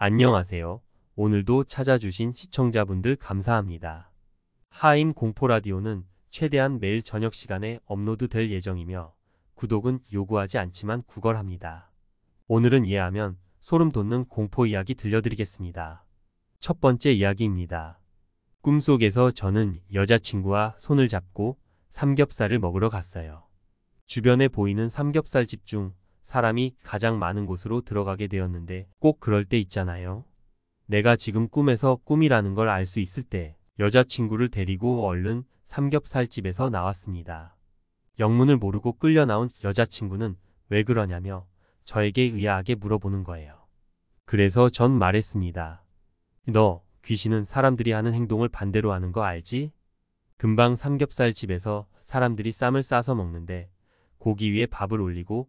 안녕하세요. 오늘도 찾아주신 시청자분들 감사합니다. 하임 공포라디오는 최대한 매일 저녁 시간에 업로드 될 예정이며 구독은 요구하지 않지만 구걸합니다. 오늘은 예하면 소름 돋는 공포 이야기 들려드리겠습니다. 첫 번째 이야기입니다. 꿈속에서 저는 여자친구와 손을 잡고 삼겹살을 먹으러 갔어요. 주변에 보이는 삼겹살집 중 사람이 가장 많은 곳으로 들어가게 되었는데 꼭 그럴 때 있잖아요. 내가 지금 꿈에서 꿈이라는 걸 알 수 있을 때 여자친구를 데리고 얼른 삼겹살집에서 나왔습니다. 영문을 모르고 끌려 나온 여자친구는 왜 그러냐며 저에게 의아하게 물어보는 거예요. 그래서 전 말했습니다. 너 귀신은 사람들이 하는 행동을 반대로 하는 거 알지? 금방 삼겹살집에서 사람들이 쌈을 싸서 먹는데 고기 위에 밥을 올리고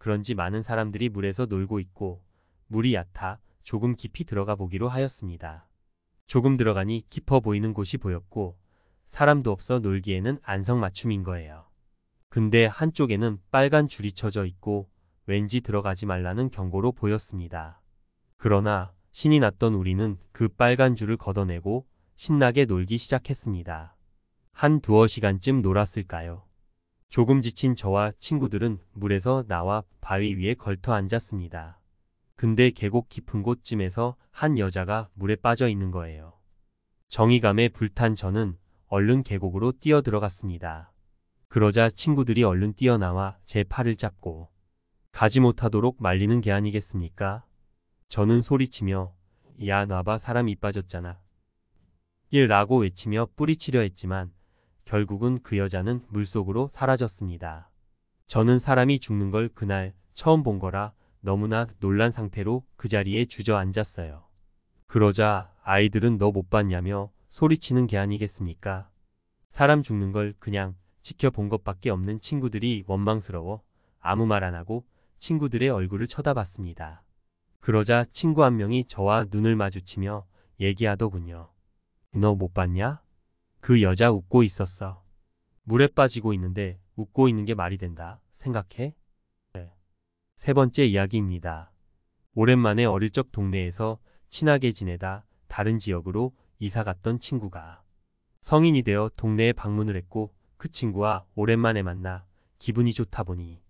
그런지 많은 사람들이 물에서 놀고 있고 물이 얕아 조금 깊이 들어가 보기로 하였습니다. 조금 들어가니 깊어 보이는 곳이 보였고 사람도 없어 놀기에는 안성맞춤인 거예요. 근데 한쪽에는 빨간 줄이 쳐져 있고 왠지 들어가지 말라는 경고로 보였습니다. 그러나 신이 났던 우리는 그 빨간 줄을 걷어내고 신나게 놀기 시작했습니다. 한 두어 시간쯤 놀았을까요? 조금 지친 저와 친구들은 물에서 나와 바위 위에 걸터 앉았습니다. 근데 계곡 깊은 곳쯤에서 한 여자가 물에 빠져 있는 거예요. 정의감에 불탄 저는 얼른 계곡으로 뛰어 들어갔습니다. 그러자 친구들이 얼른 뛰어나와 제 팔을 잡고 가지 못하도록 말리는 게 아니겠습니까? 저는 소리치며 야 놔봐 사람 이 빠졌잖아. 일 라고 외치며 뿌리치려 했지만 결국은 그 여자는 물속으로 사라졌습니다. 저는 사람이 죽는 걸 그날 처음 본 거라 너무나 놀란 상태로 그 자리에 주저앉았어요. 그러자 아이들은 너 못 봤냐며 소리치는 게 아니겠습니까? 사람 죽는 걸 그냥 지켜본 것밖에 없는 친구들이 원망스러워 아무 말 안 하고 친구들의 얼굴을 쳐다봤습니다. 그러자 친구 한 명이 저와 눈을 마주치며 얘기하더군요. 너 못 봤냐? 그 여자 웃고 있었어. 물에 빠지고 있는데 웃고 있는 게 말이 된다. 생각해? 네. 세 번째 이야기입니다. 오랜만에 어릴 적 동네에서 친하게 지내다 다른 지역으로 이사 갔던 친구가 성인이 되어 동네에 방문을 했고 그 친구와 오랜만에 만나 기분이 좋다 보니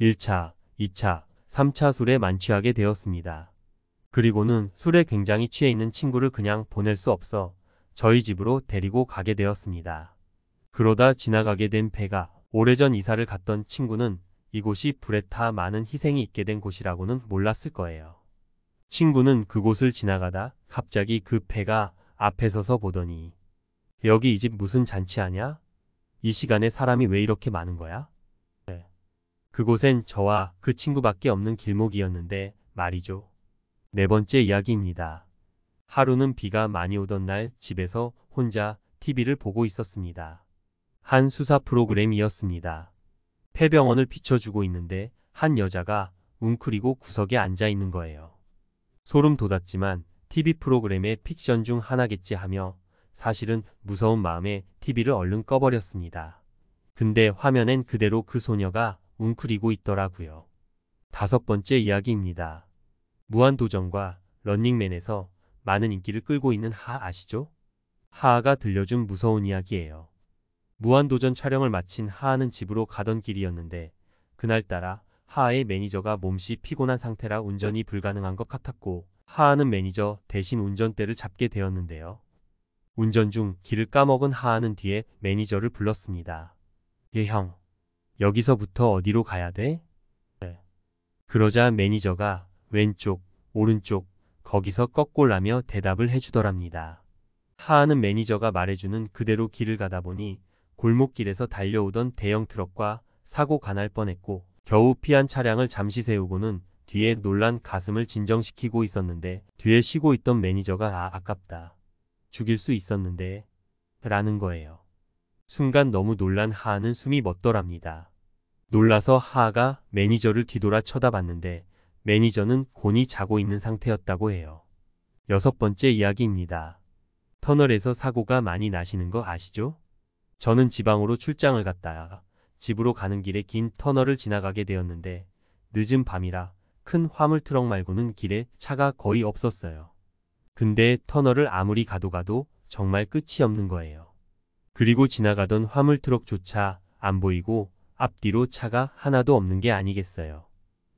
1차, 2차, 3차 술에 만취하게 되었습니다. 그리고는 술에 굉장히 취해 있는 친구를 그냥 보낼 수 없어 저희 집으로 데리고 가게 되었습니다. 그러다 지나가게 된 배가 오래전 이사를 갔던 친구는 이곳이 불에 타 많은 희생이 있게 된 곳이라고는 몰랐을 거예요. 친구는 그곳을 지나가다 갑자기 그 배가 앞에 서서 보더니 여기 이 집 무슨 잔치하냐? 이 시간에 사람이 왜 이렇게 많은 거야? 네. 그곳엔 저와 그 친구밖에 없는 길목이었는데 말이죠. 네 번째 이야기입니다. 하루는 비가 많이 오던 날 집에서 혼자 TV를 보고 있었습니다. 한 수사 프로그램이었습니다. 폐병원을 비춰주고 있는데 한 여자가 웅크리고 구석에 앉아 있는 거예요. 소름 돋았지만 TV 프로그램의 픽션 중 하나겠지 하며 사실은 무서운 마음에 TV를 얼른 꺼버렸습니다. 근데 화면엔 그대로 그 소녀가 웅크리고 있더라고요. 다섯 번째 이야기입니다. 무한도전과 런닝맨에서 많은 인기를 끌고 있는 하 아시죠? 하하가 들려준 무서운 이야기예요. 무한도전 촬영을 마친 하하는 집으로 가던 길이었는데 그날따라 하하의 매니저가 몸시 피곤한 상태라 운전이 불가능한 것 같았고 하하는 매니저 대신 운전대를 잡게 되었는데요. 운전 중 길을 까먹은 하하는 뒤에 매니저를 불렀습니다. 예 형, 여기서부터 어디로 가야 돼? 네. 그러자 매니저가 왼쪽, 오른쪽, 거기서 꺾골라며 대답을 해주더랍니다. 하하는 매니저가 말해주는 그대로 길을 가다 보니 골목길에서 달려오던 대형 트럭과 사고가 날 뻔했고 겨우 피한 차량을 잠시 세우고는 뒤에 놀란 가슴을 진정시키고 있었는데 뒤에 쉬고 있던 매니저가 아 아깝다. 죽일 수 있었는데 라는 거예요. 순간 너무 놀란 하하는 숨이 멎더랍니다. 놀라서 하하가 매니저를 뒤돌아 쳐다봤는데 매니저는 곤히 자고 있는 상태였다고 해요. 여섯 번째 이야기입니다. 터널에서 사고가 많이 나시는 거 아시죠? 저는 지방으로 출장을 갔다가 집으로 가는 길에 긴 터널을 지나가게 되었는데 늦은 밤이라 큰 화물 트럭 말고는 길에 차가 거의 없었어요. 근데 터널을 아무리 가도 가도 정말 끝이 없는 거예요. 그리고 지나가던 화물 트럭조차 안 보이고 앞뒤로 차가 하나도 없는 게 아니겠어요.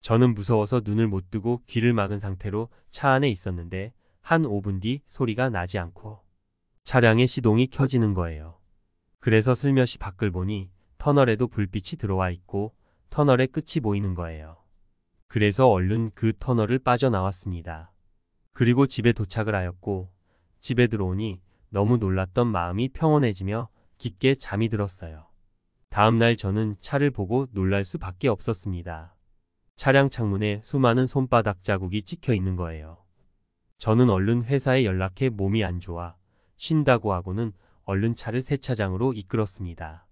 저는 무서워서 눈을 못 뜨고 귀를 막은 상태로 차 안에 있었는데 한 5분 뒤 소리가 나지 않고 차량의 시동이 켜지는 거예요. 그래서 슬며시 밖을 보니 터널에도 불빛이 들어와 있고 터널의 끝이 보이는 거예요. 그래서 얼른 그 터널을 빠져나왔습니다. 그리고 집에 도착을 하였고 집에 들어오니 너무 놀랐던 마음이 평온해지며 깊게 잠이 들었어요. 다음날 저는 차를 보고 놀랄 수밖에 없었습니다. 차량 창문에 수많은 손바닥 자국이 찍혀 있는 거예요. 저는 얼른 회사에 연락해 몸이 안 좋아 쉰다고 하고는 얼른 차를 세차장으로 이끌었습니다.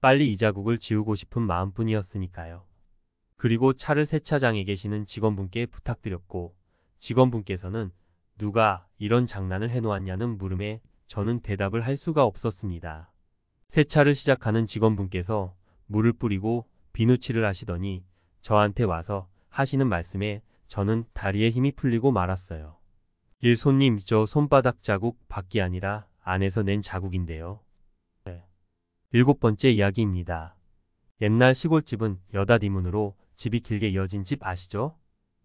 빨리 이 자국을 지우고 싶은 마음뿐이었으니까요. 그리고 차를 세차장에 계시는 직원분께 부탁드렸고 직원분께서는 누가 이런 장난을 해놓았냐는 물음에 저는 대답을 할 수가 없었습니다. 세차를 시작하는 직원분께서 물을 뿌리고 비누칠을 하시더니 저한테 와서 하시는 말씀에 저는 다리에 힘이 풀리고 말았어요. 일손님, 저 손바닥 자국 밖이 아니라 안에서 낸 자국인데요. 네. 일곱 번째 이야기입니다. 옛날 시골집은 여다리문으로 집이 길게 이어진 집 아시죠?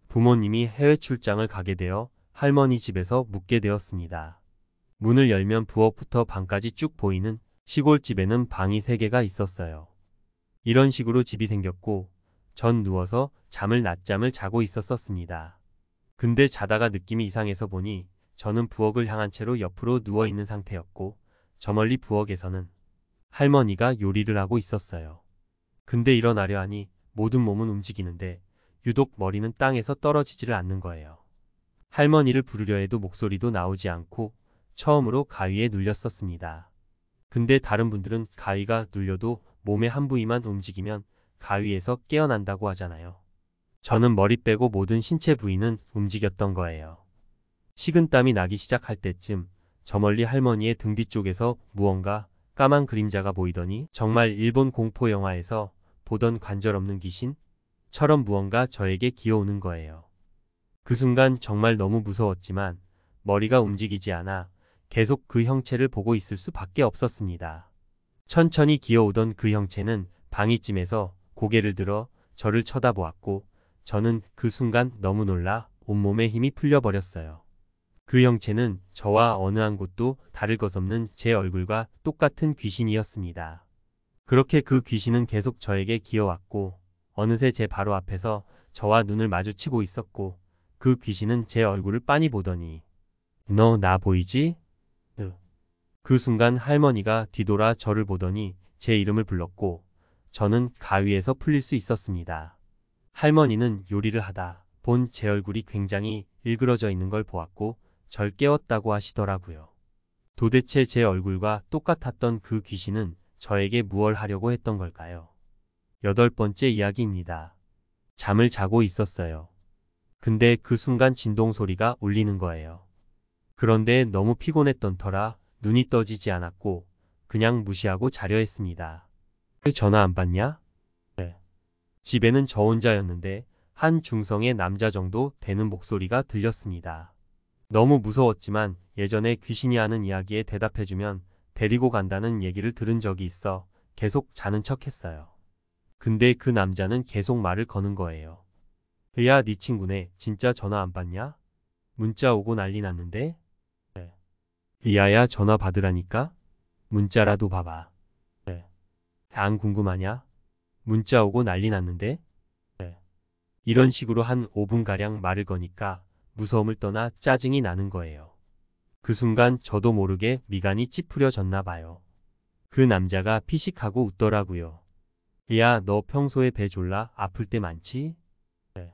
부모님이 해외 출장을 가게 되어 할머니 집에서 묵게 되었습니다. 문을 열면 부엌부터 방까지 쭉 보이는 시골집에는 방이 3개가 있었어요. 이런 식으로 집이 생겼고 전 누워서 잠을 낮잠을 자고 있었었습니다. 근데 자다가 느낌이 이상해서 보니 저는 부엌을 향한 채로 옆으로 누워있는 상태였고 저 멀리 부엌에서는 할머니가 요리를 하고 있었어요. 근데 일어나려 하니 모든 몸은 움직이는데 유독 머리는 땅에서 떨어지지를 않는 거예요. 할머니를 부르려 해도 목소리도 나오지 않고 처음으로 가위에 눌렸었습니다. 근데 다른 분들은 가위가 눌려도 몸의 한 부위만 움직이면 가위에서 깨어난다고 하잖아요. 저는 머리 빼고 모든 신체 부위는 움직였던 거예요. 식은땀이 나기 시작할 때쯤 저 멀리 할머니의 등 뒤쪽에서 무언가 까만 그림자가 보이더니 정말 일본 공포 영화에서 보던 관절 없는 귀신처럼 무언가 저에게 기어오는 거예요. 그 순간 정말 너무 무서웠지만 머리가 움직이지 않아 계속 그 형체를 보고 있을 수밖에 없었습니다. 천천히 기어오던 그 형체는 방이쯤에서 고개를 들어 저를 쳐다보았고 저는 그 순간 너무 놀라 온몸에 힘이 풀려버렸어요. 그 형체는 저와 어느 한 곳도 다를 것 없는 제 얼굴과 똑같은 귀신이었습니다. 그렇게 그 귀신은 계속 저에게 기어왔고 어느새 제 바로 앞에서 저와 눈을 마주치고 있었고 그 귀신은 제 얼굴을 빤히 보더니 너 나 보이지? 그 순간 할머니가 뒤돌아 저를 보더니 제 이름을 불렀고 저는 가위에서 풀릴 수 있었습니다. 할머니는 요리를 하다 본 제 얼굴이 굉장히 일그러져 있는 걸 보았고 절 깨웠다고 하시더라고요. 도대체 제 얼굴과 똑같았던 그 귀신은 저에게 무얼 하려고 했던 걸까요? 여덟 번째 이야기입니다. 잠을 자고 있었어요. 근데 그 순간 진동 소리가 울리는 거예요. 그런데 너무 피곤했던 터라 눈이 떠지지 않았고 그냥 무시하고 자려 했습니다. 그 전화 안 받냐? 네. 집에는 저 혼자였는데 한 중성의 남자 정도 되는 목소리가 들렸습니다. 너무 무서웠지만 예전에 귀신이 하는 이야기에 대답해주면 데리고 간다는 얘기를 들은 적이 있어 계속 자는 척 했어요. 근데 그 남자는 계속 말을 거는 거예요. 야, 네 친구네 진짜 전화 안 받냐? 문자 오고 난리 났는데? 네. 야야 전화 받으라니까? 문자라도 봐봐. 안 궁금하냐? 문자 오고 난리 났는데? 네. 이런 식으로 한 5분가량 말을 거니까 무서움을 떠나 짜증이 나는 거예요. 그 순간 저도 모르게 미간이 찌푸려졌나 봐요. 그 남자가 피식하고 웃더라고요. 야, 너 평소에 배 졸라 아플 때 많지? 네.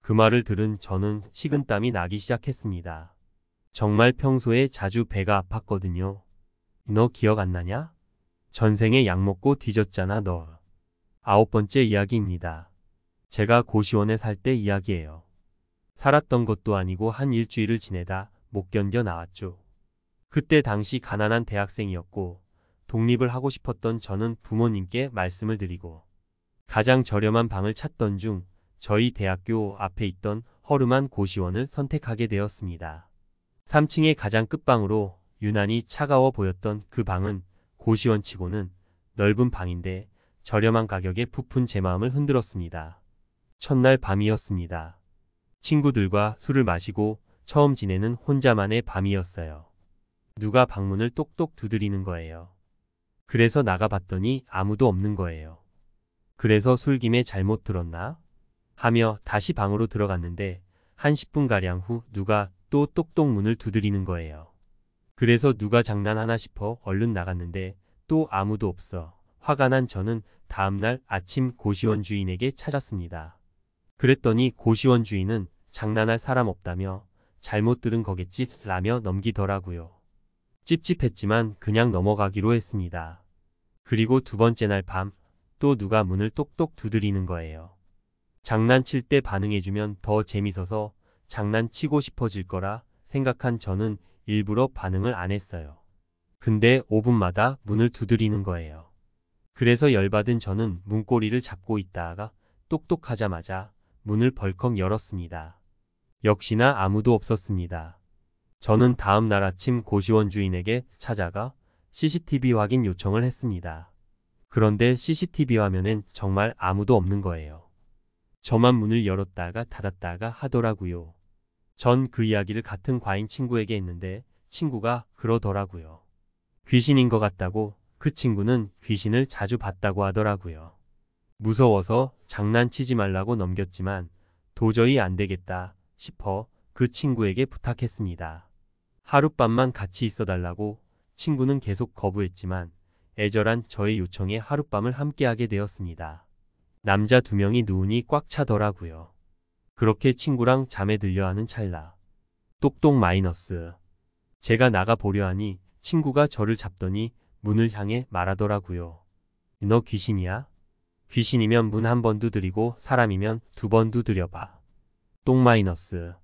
그 말을 들은 저는 식은땀이 나기 시작했습니다. 정말 평소에 자주 배가 아팠거든요. 너 기억 안 나냐? 전생에 약 먹고 뒤졌잖아 너. 아홉 번째 이야기입니다. 제가 고시원에 살 때 이야기예요. 살았던 것도 아니고 한 일주일을 지내다 못 견뎌 나왔죠. 그때 당시 가난한 대학생이었고 독립을 하고 싶었던 저는 부모님께 말씀을 드리고 가장 저렴한 방을 찾던 중 저희 대학교 앞에 있던 허름한 고시원을 선택하게 되었습니다. 3층의 가장 끝방으로 유난히 차가워 보였던 그 방은 고시원치고는 넓은 방인데 저렴한 가격에 부푼 제 마음을 흔들었습니다. 첫날 밤이었습니다. 친구들과 술을 마시고 처음 지내는 혼자만의 밤이었어요. 누가 방문을 똑똑 두드리는 거예요. 그래서 나가봤더니 아무도 없는 거예요. 그래서 술김에 잘못 들었나? 하며 다시 방으로 들어갔는데 한 10분가량 후 누가 또 똑똑 문을 두드리는 거예요. 그래서 누가 장난하나 싶어 얼른 나갔는데 또 아무도 없어. 화가 난 저는 다음날 아침 고시원 주인에게 찾았습니다. 그랬더니 고시원 주인은 장난할 사람 없다며 잘못 들은 거겠지 라며 넘기더라고요. 찝찝했지만 그냥 넘어가기로 했습니다. 그리고 두 번째 날 밤 또 누가 문을 똑똑 두드리는 거예요. 장난칠 때 반응해주면 더 재밌어서 장난치고 싶어질 거라 생각한 저는 일부러 반응을 안 했어요. 근데 5분마다 문을 두드리는 거예요. 그래서 열받은 저는 문고리를 잡고 있다가 똑똑하자마자 문을 벌컥 열었습니다. 역시나 아무도 없었습니다. 저는 다음 날 아침 고시원 주인에게 찾아가 CCTV 확인 요청을 했습니다. 그런데 CCTV 화면엔 정말 아무도 없는 거예요. 저만 문을 열었다가 닫았다가 하더라고요. 전그 이야기를 같은 과인 친구에게 했는데 친구가 그러더라고요. 귀신인 것 같다고 그 친구는 귀신을 자주 봤다고 하더라고요. 무서워서 장난치지 말라고 넘겼지만 도저히 안 되겠다 싶어 그 친구에게 부탁했습니다. 하룻밤만 같이 있어달라고 친구는 계속 거부했지만 애절한 저의 요청에 하룻밤을 함께하게 되었습니다. 남자 두 명이 눈이 꽉 차더라고요. 그렇게 친구랑 잠에 들려 하는 찰나. 똑똑 마이너스. 제가 나가 보려 하니 친구가 저를 잡더니 문을 향해 말하더라고요. 너 귀신이야? 귀신이면 문 한번 두드리고 사람이면 두번 두드려봐. 똥 마이너스.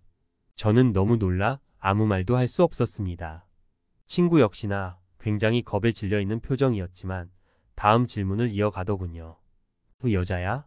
저는 너무 놀라 아무 말도 할 수 없었습니다. 친구 역시나 굉장히 겁에 질려있는 표정이었지만 다음 질문을 이어가더군요. 그 여자야?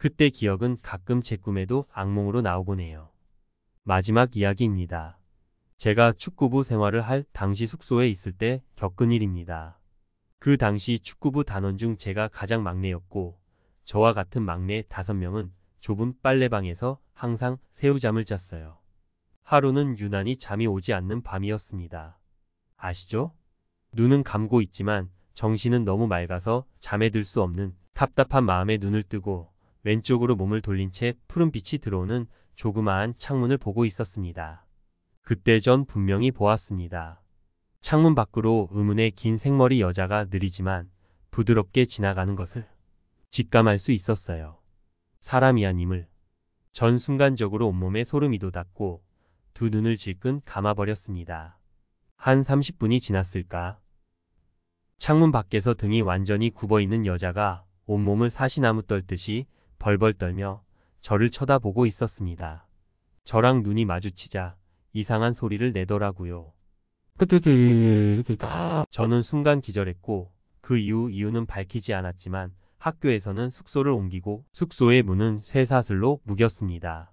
그때 기억은 가끔 제 꿈에도 악몽으로 나오곤 해요. 마지막 이야기입니다. 제가 축구부 생활을 할 당시 숙소에 있을 때 겪은 일입니다. 그 당시 축구부 단원 중 제가 가장 막내였고 저와 같은 막내 5명은 좁은 빨래방에서 항상 새우잠을 잤어요. 하루는 유난히 잠이 오지 않는 밤이었습니다. 아시죠? 눈은 감고 있지만 정신은 너무 맑아서 잠에 들 수 없는 답답한 마음에 눈을 뜨고 왼쪽으로 몸을 돌린 채 푸른 빛이 들어오는 조그마한 창문을 보고 있었습니다. 그때 전 분명히 보았습니다. 창문 밖으로 의문의 긴 생머리 여자가 느리지만 부드럽게 지나가는 것을 직감할 수 있었어요. 사람이 야님을전 순간적으로 온몸에 소름이 돋았고 두 눈을 질끈 감아버렸습니다. 한 30분이 지났을까? 창문 밖에서 등이 완전히 굽어있는 여자가 온몸을 사시나무 떨듯이 벌벌 떨며 저를 쳐다보고 있었습니다. 저랑 눈이 마주치자 이상한 소리를 내더라고요. 저는 순간 기절했고 그 이후 이유는 밝히지 않았지만 학교에서는 숙소를 옮기고 숙소의 문은 쇠사슬로 묶였습니다.